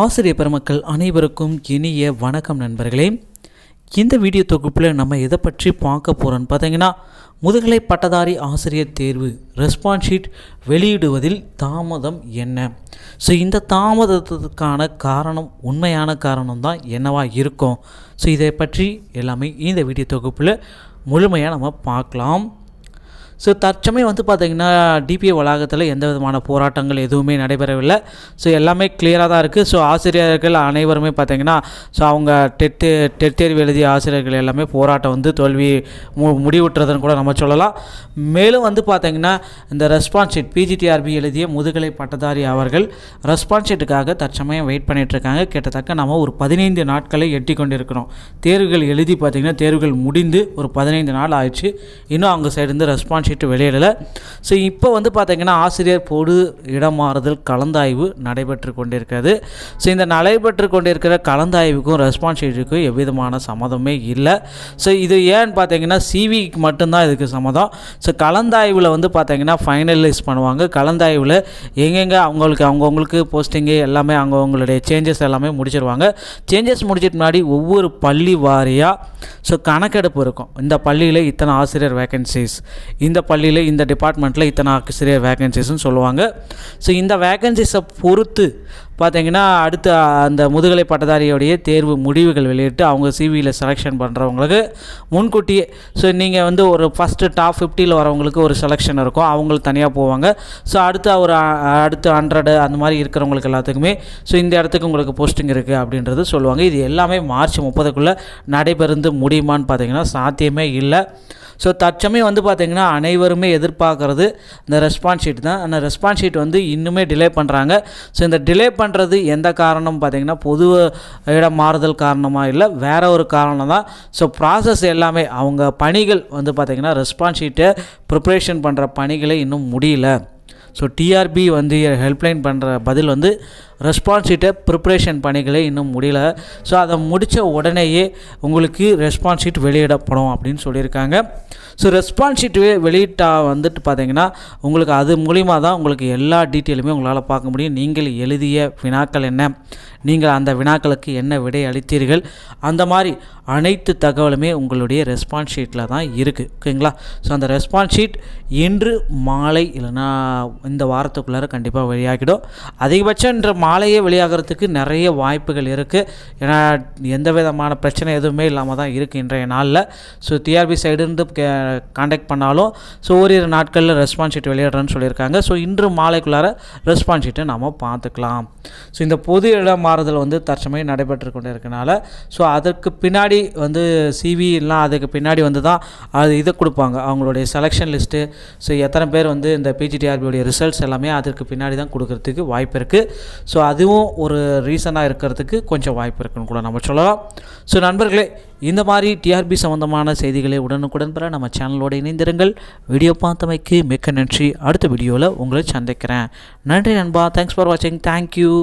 ஆசிரியர் பெருமக்கள் அனைவருக்கும் இனிய வணக்கம் நண்பர்களே இந்த வீடியோ தொகுப்பில் நம்ம எதை பற்றி பார்க்க போகிறோம்னு பார்த்தீங்கன்னா முதுகலை பட்டதாரி ஆசிரியர் தேர்வு ரெஸ்பான்ஸ் ஷீட் வெளியிடுவதில் தாமதம் என்ன ஸோ இந்த தாமதத்துக்கான காரணம் உண்மையான காரணம் தான் என்னவாக இருக்கும் ஸோ இதை பற்றி எல்லாமே இந்த வீடியோ தொகுப்பில் முழுமையாக நம்ம பார்க்கலாம் ஸோ தற்சமயம் வந்து பார்த்திங்கன்னா டிபிஏ வளாகத்தில் எந்த விதமான போராட்டங்கள் எதுவுமே நடைபெறவில்லை ஸோ எல்லாமே கிளியராக தான் இருக்குது ஸோ ஆசிரியர்கள் அனைவருமே பார்த்திங்கன்னா ஸோ அவங்க டெட் டெட் தேர்வு எழுதிய ஆசிரியர்கள் எல்லாமே போராட்டம் வந்து தோல்வி மு முடிவுட்டுறதுன்னு கூட நம்ம சொல்லலாம் மேலும் வந்து பார்த்திங்கன்னா இந்த ரெஸ்பான்ஸ் ஷீட் பிஜிடிஆர்பி எழுதிய முதுகலை பட்டதாரி அவர்கள் ரெஸ்பான்ஸ் ஷீட்டுக்காக தற்சமயம் வெயிட் பண்ணிகிட்ருக்காங்க கிட்டத்தக்க நம்ம ஒரு பதினைந்து நாட்களை எட்டி கொண்டிருக்கிறோம் தேர்வுகள் எழுதி பார்த்திங்கன்னா தேர்வுகள் முடிந்து ஒரு பதினைந்து நாள் ஆயிடுச்சு இன்னும் அவங்க சைடு இருந்து ரெஸ்பான்ஸ் மார்க்ஷீட் வெளியிடலை ஸோ இப்போ வந்து பார்த்திங்கன்னா ஆசிரியர் பொது இடமாறுதல் கலந்தாய்வு நடைபெற்று கொண்டிருக்கிறது ஸோ இந்த நடைபெற்று கொண்டிருக்கிற கலந்தாய்வுக்கும் ரெஸ்பான்ஸ் ஷீட்டுக்கும் எவ்விதமான சம்மதமே இல்லை ஸோ இது ஏன்னு பார்த்தீங்கன்னா சிவிக்கு மட்டும்தான் இதுக்கு சம்மதம் ஸோ கலந்தாய்வில் வந்து பார்த்திங்கன்னா ஃபைனலைஸ் பண்ணுவாங்க கலந்தாய்வில் எங்கெங்கே அவங்களுக்கு அவங்கவுங்களுக்கு போஸ்டிங்கு எல்லாமே அவங்கவுங்களுடைய சேஞ்சஸ் எல்லாமே முடிச்சிருவாங்க சேஞ்சஸ் முடிச்சிட்டு முன்னாடி ஒவ்வொரு பள்ளி வாரியாக ஸோ கணக்கெடுப்பு இருக்கும் இந்த பள்ளியில் இத்தனை ஆசிரியர் இந்த இந்த பள்ளியில் இந்த டிபார்ட்மெண்ட்டில் இத்தனை ஆசிரியர் வேகன்சிஸ்ன்னு சொல்லுவாங்க ஸோ இந்த வேகன்சிஸை பொறுத்து பார்த்தீங்கன்னா அடுத்த அந்த முதுகலை பட்டதாரியோடைய தேர்வு முடிவுகள் வெளியிட்டு அவங்க சிவியில் செலெக்ஷன் பண்ணுறவங்களுக்கு முன்கூட்டியே ஸோ நீங்கள் வந்து ஒரு ஃபஸ்ட்டு டாப் ஃபிஃப்டியில் வரவங்களுக்கு ஒரு செலெக்ஷன் இருக்கும் அவங்களுக்கு தனியாக போவாங்க ஸோ அடுத்த ஒரு அடுத்து ஹண்ட்ரடு அந்த மாதிரி இருக்கிறவங்களுக்கு எல்லாத்துக்குமே ஸோ இந்த இடத்துக்கு உங்களுக்கு போஸ்டிங் இருக்குது அப்படின்றது சொல்லுவாங்க இது எல்லாமே மார்ச் முப்பதுக்குள்ளே நடைபெறுந்து முடியுமான்னு பார்த்தீங்கன்னா சாத்தியமே இல்லை ஸோ தற்சமயம் வந்து பார்த்திங்கன்னா அனைவருமே எதிர்பார்க்குறது இந்த ரெஸ்பான்ஸ் ஷீட் தான் அந்த ரெஸ்பான்ஸ் ஷீட் வந்து இன்னுமே டிலே பண்ணுறாங்க ஸோ இந்த டிலே பண்ணுற பண்ணுறது எந்த காரணம் பார்த்தீங்கன்னா பொது இடம் மாறுதல் காரணமாக இல்லை வேற ஒரு காரணம் தான் ஸோ ப்ராசஸ் எல்லாமே அவங்க பணிகள் வந்து பார்த்திங்கன்னா ரெஸ்பான்ஸ் ஷீட்டை ப்ரிப்ரேஷன் பண்ணுற பணிகளை இன்னும் முடியல ஸோ டிஆர்பி வந்து ஹெல்ப்லைன் பண்ணுற பதில் வந்து ரெஸ்பான்ஸ் ஷீட்டை ப்ரிப்ரேஷன் பணிகளே இன்னும் முடியல ஸோ அதை முடித்த உடனேயே உங்களுக்கு ரெஸ்பான்ஸ் ஷீட் வெளியிடப்படும் அப்படின்னு சொல்லியிருக்காங்க ஸோ ரெஸ்பான்ஸ் ஷீட் வெளியிட்டா வந்துட்டு பார்த்தீங்கன்னா உங்களுக்கு அது மூலிமா தான் உங்களுக்கு எல்லா டீட்டெயிலுமே உங்களால் பார்க்க முடியும் நீங்கள் எழுதிய வினாக்கள் என்ன நீங்கள் அந்த வினாக்களுக்கு என்ன விடை அளித்தீர்கள் அந்த மாதிரி அனைத்து தகவலுமே உங்களுடைய ரெஸ்பான்ஸ் ஷீட்டில் தான் இருக்குது ஓகேங்களா ஸோ அந்த ரெஸ்பான்ஸ் ஷீட் இன்று மாலை இல்லைன்னா இந்த வாரத்துக்குள்ளார கண்டிப்பாக வெளியாகிடும் அதிகபட்சம் இன்று மா நாளையே வெளியாகிறதுக்கு நிறைய வாய்ப்புகள் இருக்குது ஏன்னா எந்த விதமான பிரச்சனை எதுவுமே இல்லாமல் தான் இருக்குது இன்றைய நாளில் ஸோ டிஆர்பி சைடுன்னு கே காண்டாக்ட் பண்ணாலும் ஸோ ஓரிரு நாட்களில் ரெஸ்பான்ஸ் ஷீட் வெளியிடுறேன்னு சொல்லியிருக்காங்க ஸோ இன்று மாலைக்குள்ளார ரெஸ்பான்ஸ் ஷீட்டை நம்ம பார்த்துக்கலாம் ஸோ இந்த பொது இடம் மாறுதல் வந்து தற்சமயம் நடைபெற்று கொண்டு இருக்கனால ஸோ அதற்கு பின்னாடி வந்து சிவிலாம் அதுக்கு பின்னாடி வந்து தான் அது இதை கொடுப்பாங்க அவங்களுடைய செலெக்ஷன் லிஸ்ட்டு ஸோ எத்தனை பேர் வந்து இந்த பிஜிடிஆர்பியுடைய ரிசல்ட்ஸ் எல்லாமே அதற்கு பின்னாடி தான் கொடுக்கறதுக்கு வாய்ப்பு இருக்குது ஸோ அதுவும் ஒரு ரீசனாக இருக்கிறதுக்கு கொஞ்சம் வாய்ப்பு இருக்குன்னு கூட நம்ம சொல்லலாம் ஸோ நண்பர்களே இந்த மாதிரி டிஆர்பி சம்மந்தமான செய்திகளை உடனுக்குடன் பெற நம்ம சேனலோடு இணைந்திருங்கள் வீடியோ பார்த்தமைக்கு மிக்க நன்றி அடுத்த வீடியோவில் உங்களை சந்திக்கிறேன் நன்றி நண்பா தேங்க்ஸ் ஃபார் வாட்சிங் தேங்க்யூ